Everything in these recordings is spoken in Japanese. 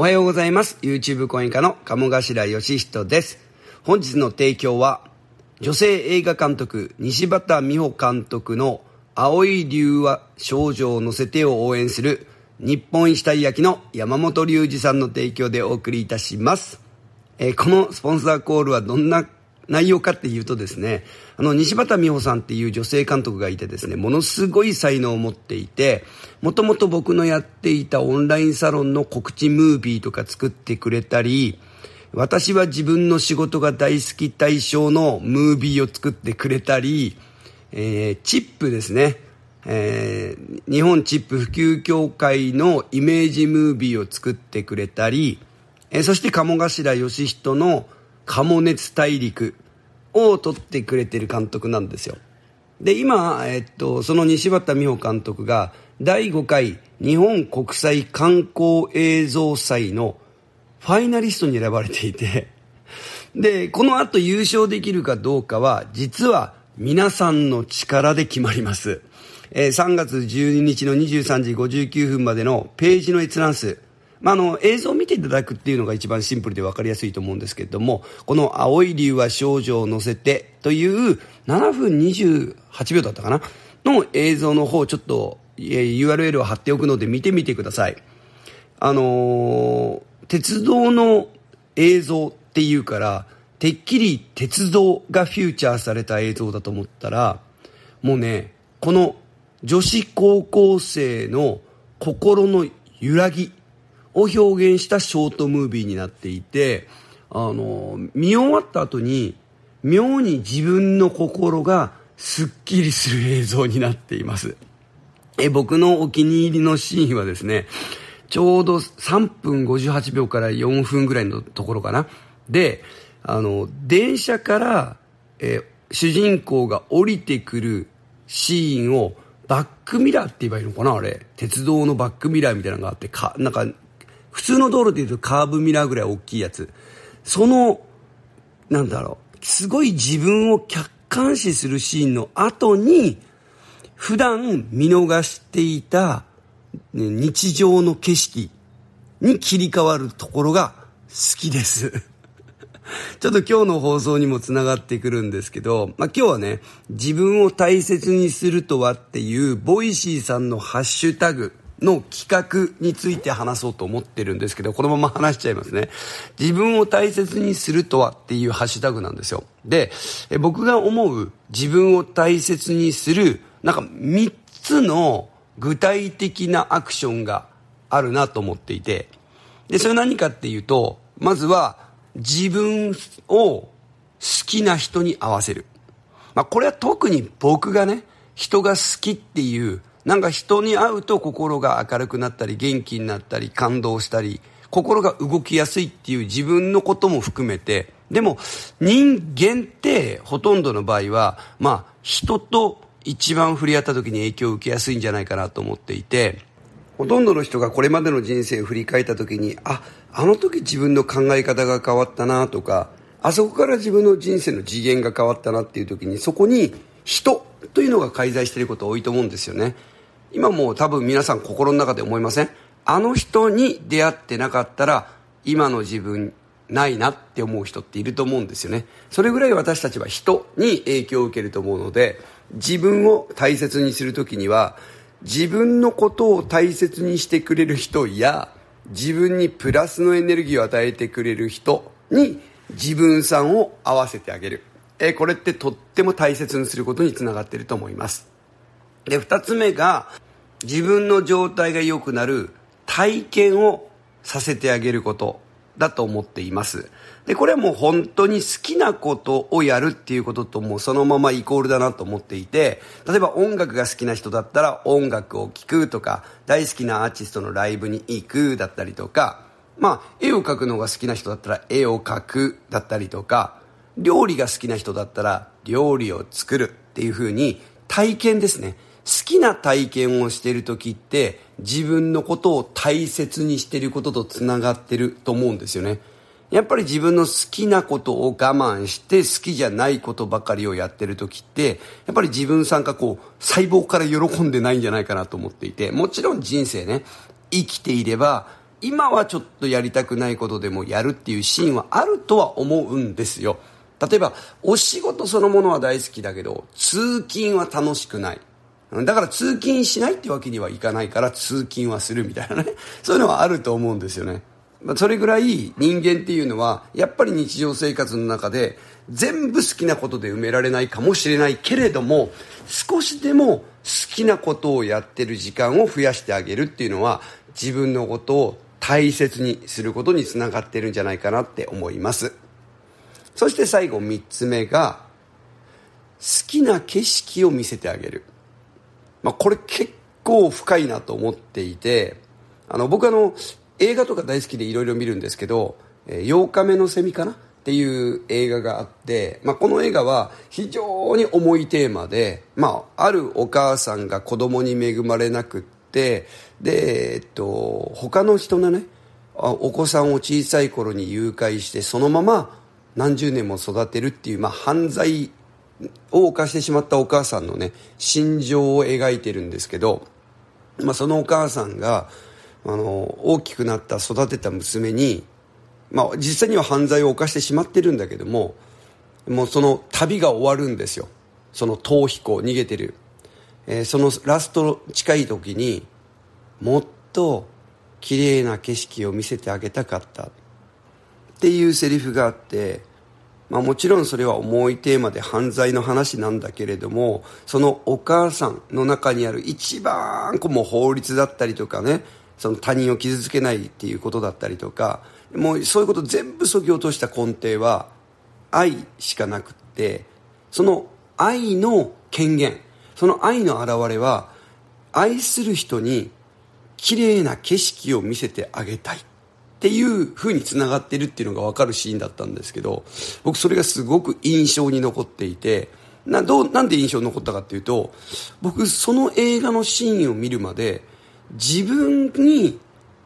おはようございます。YouTube 講演家の鴨頭義人です。本日の提供は、女性映画監督、西畑美穂監督の青い竜は少女を乗せてを応援する日本一たい焼きの山本隆二さんの提供でお送りいたします。えー、このスポンサーコールはどんな内容かっていうとですね、あの、西畑美穂さんっていう女性監督がいてですね、ものすごい才能を持っていて、もともと僕のやっていたオンラインサロンの告知ムービーとか作ってくれたり、私は自分の仕事が大好き対象のムービーを作ってくれたり、えー、チップですね。えー、日本チップ普及協会のイメージムービーを作ってくれたり、えー、そして鴨頭義人のカモネツ大陸を撮ってくれてる監督なんですよ。で、今、えっと、その西畑美穂監督が第5回日本国際観光映像祭のファイナリストに選ばれていて、で、この後優勝できるかどうかは、実は皆さんの力で決まります。えー、3月12日の23時59分までのページの閲覧数、まあ、あの、映像を見ていただくっていうのが一番シンプルで分かりやすいと思うんですけれども、この青い竜は少女を乗せてという7分28秒だったかなの映像の方、ちょっと URL を貼っておくので見てみてください。あのー、鉄道の映像っていうから、てっきり鉄道がフューチャーされた映像だと思ったら、もうね、この女子高校生の心の揺らぎを表現したショートムービーになっていて、あの、見終わった後に、妙に自分の心がすっきりする映像になっています。え僕のお気に入りのシーンはですね、ちょうど3分58秒から4分ぐらいのところかな。で、あの、電車から、え主人公が降りてくるシーンをバックミラーって言えばいいのかなあれ。鉄道のバックミラーみたいなのがあって、か、なんか普通の道路でいうとカーブミラーぐらい大きいやつ。その、なんだろう、すごい自分を客観視するシーンの後に、普段見逃していた、ね、日常の景色に切り替わるところが好きです。ちょっと今日の放送にもつながってくるんですけど、まあ、今日はね、自分を大切にするとはっていう、ボイシーさんのハッシュタグの企画について話そうと思ってるんですけど、このまま話しちゃいますね。自分を大切にするとはっていうハッシュタグなんですよ。で、僕が思う自分を大切にする、なんか3つの具体的なアクションがあるなと思っていて、で、それ何かっていうと、まずは自分を好きな人に合わせる。まあこれは特に僕がね、人が好きっていうなんか人に会うと心が明るくなったり元気になったり感動したり心が動きやすいっていう自分のことも含めてでも人間ってほとんどの場合はまあ人と一番触れ合った時に影響を受けやすいんじゃないかなと思っていてほとんどの人がこれまでの人生を振り返った時にああの時自分の考え方が変わったなとかあそこから自分の人生の次元が変わったなっていう時にそこに人というのが介在していること多いと思うんですよね。今も多分皆さん心の中で思いませんあの人に出会ってなかったら今の自分ないなって思う人っていると思うんですよねそれぐらい私たちは人に影響を受けると思うので自分を大切にする時には自分のことを大切にしてくれる人や自分にプラスのエネルギーを与えてくれる人に自分さんを合わせてあげる。えこれってとっても大切にすることにつながっていると思います。で、二つ目が、自分の状態が良くなる体験をさせてあげることだと思っています。で、これはもう本当に好きなことをやるっていうことともうそのままイコールだなと思っていて、例えば音楽が好きな人だったら音楽を聴くとか、大好きなアーティストのライブに行くだったりとか、まあ、絵を描くのが好きな人だったら絵を描くだったりとか、料理が好きな人だったら料理を作るっていう風に体験ですね。きな体験をしてる時って自分のことを大切にしてることと繋がってると思うんですよね。やっぱり自分の好きなことを我慢して好きじゃないことばかりをやってる時って、やっぱり自分さんがこう、細胞から喜んでないんじゃないかなと思っていて、もちろん人生ね、生きていれば、今はちょっとやりたくないことでもやるっていうシーンはあるとは思うんですよ。例えば、お仕事そのものは大好きだけど、通勤は楽しくない。だから通勤しないってわけにはいかないから通勤はするみたいなね。そういうのはあると思うんですよね。それぐらい人間っていうのは、やっぱり日常生活の中で全部好きなことで埋められないかもしれないけれども、少しでも好きなことをやってる時間を増やしてあげるっていうのは、自分のことを大切にすることにつながってるんじゃないかなって思います。そして最後3つ目が、好きな景色を見せてあげる。まあ、これ結構深いなと思っていて、あの、僕あの、映画とか大好きでいろいろ見るんですけど、えー、8日目のセミかなっていう映画があって、まあ、この映画は非常に重いテーマで、まあ、あるお母さんが子供に恵まれなくって、で、えっと、他の人のね、お子さんを小さい頃に誘拐して、そのまま何十年も育てるっていう、まあ、犯罪を犯してしまったお母さんのね、心情を描いてるんですけど、まあ、そのお母さんが、あの、大きくなった育てた娘に、まあ、実際には犯罪を犯してしまってるんだけども、もうその旅が終わるんですよ。その逃避行、逃げてる。えー、そのラスト近い時に、もっと綺麗な景色を見せてあげたかった。っていうセリフがあって、まあもちろんそれは重いテーマで犯罪の話なんだけれども、そのお母さんの中にある一番こうもう法律だったりとかね、その他人を傷つけないっていうことだったりとか、もうそういうこと全部そぎ落とした根底は愛しかなくって、その愛の権限、その愛の表れは愛する人に綺麗な景色を見せてあげたい。っていう風に繋がってるっていうのがわかるシーンだったんですけど、僕それがすごく印象に残っていて、な、どう、なんで印象に残ったかっていうと、僕その映画のシーンを見るまで、自分に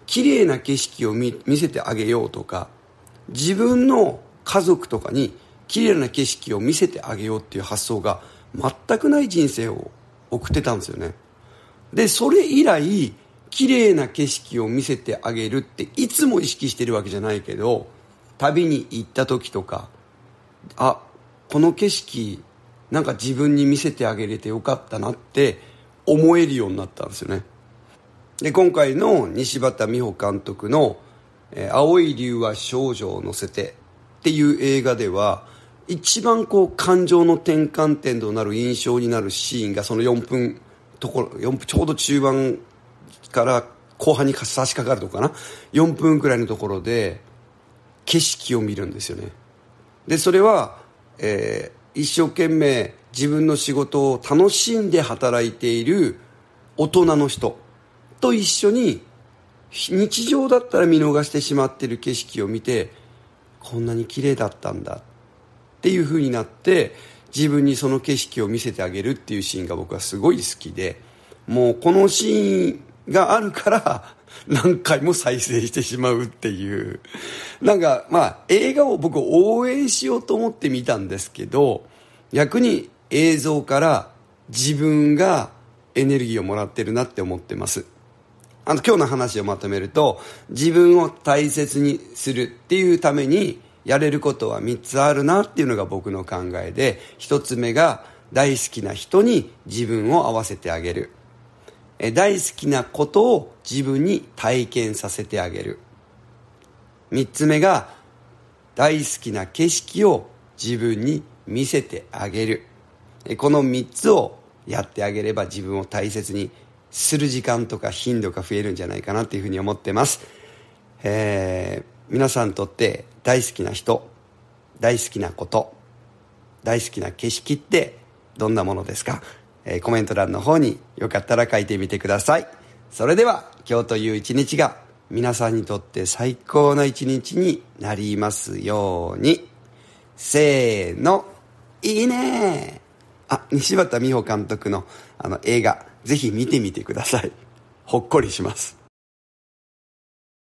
綺麗な景色を見見せてあげようとか、自分の家族とかに綺麗な景色を見せてあげようっていう発想が全くない人生を送ってたんですよね。で、それ以来、綺麗な景色を見せてあげるっていつも意識してるわけじゃないけど旅に行った時とかあこの景色なんか自分に見せてあげれてよかったなって思えるようになったんですよねで今回の西畑美穂監督の「え青い竜は少女を乗せて」っていう映画では一番こう感情の転換点となる印象になるシーンがその4分ところ4分ちょうど中盤から後半に差し掛かるとかな4分くらいのところで景色を見るんですよねでそれは、えー、一生懸命自分の仕事を楽しんで働いている大人の人と一緒に日常だったら見逃してしまってる景色を見てこんなに綺麗だったんだっていう風になって自分にその景色を見せてあげるっていうシーンが僕はすごい好きでもうこのシーンがあるから、何回も再生してしまうっていう。なんか、まあ、映画を僕応援しようと思って見たんですけど、逆に映像から自分がエネルギーをもらってるなって思ってます。あの、今日の話をまとめると、自分を大切にするっていうために、やれることは3つあるなっていうのが僕の考えで、1つ目が大好きな人に自分を合わせてあげる。大好きなことを自分に体験させてあげる。3つ目が、大好きな景色を自分に見せてあげる。この3つをやってあげれば自分を大切にする時間とか頻度が増えるんじゃないかなっていうふうに思ってます。えー、皆さんにとって大好きな人、大好きなこと、大好きな景色ってどんなものですかえコメント欄の方によかったら書いてみてください。それでは今日という一日が皆さんにとって最高の一日になりますように。せーの、いいねあ、西畑美穂監督のあの映画、ぜひ見てみてください。ほっこりします。